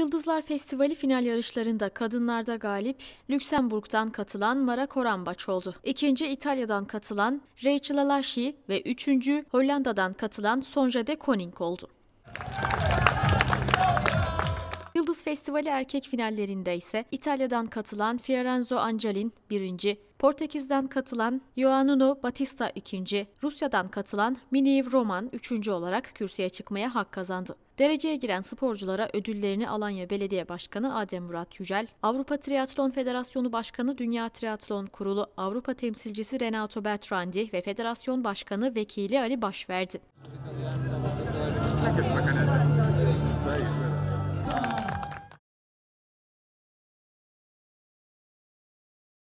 Yıldızlar Festivali final yarışlarında kadınlarda galip Lüksemburg'dan katılan Mara Korambaç oldu. İkinci İtalya'dan katılan Rachel Alashi ve üçüncü Hollanda'dan katılan Sonja de Koning oldu. Festivali erkek finallerinde ise İtalya'dan katılan Fiorenzo Angelin birinci, Portekiz'den katılan Ioannuno Batista ikinci, Rusya'dan katılan Miniv Roman üçüncü olarak kürsüye çıkmaya hak kazandı. Dereceye giren sporculara ödüllerini Alanya Belediye Başkanı Adem Murat Yücel, Avrupa Triatlon Federasyonu Başkanı Dünya Triatlon Kurulu Avrupa Temsilcisi Renato Bertrandi ve Federasyon Başkanı Vekili Ali Baş verdi.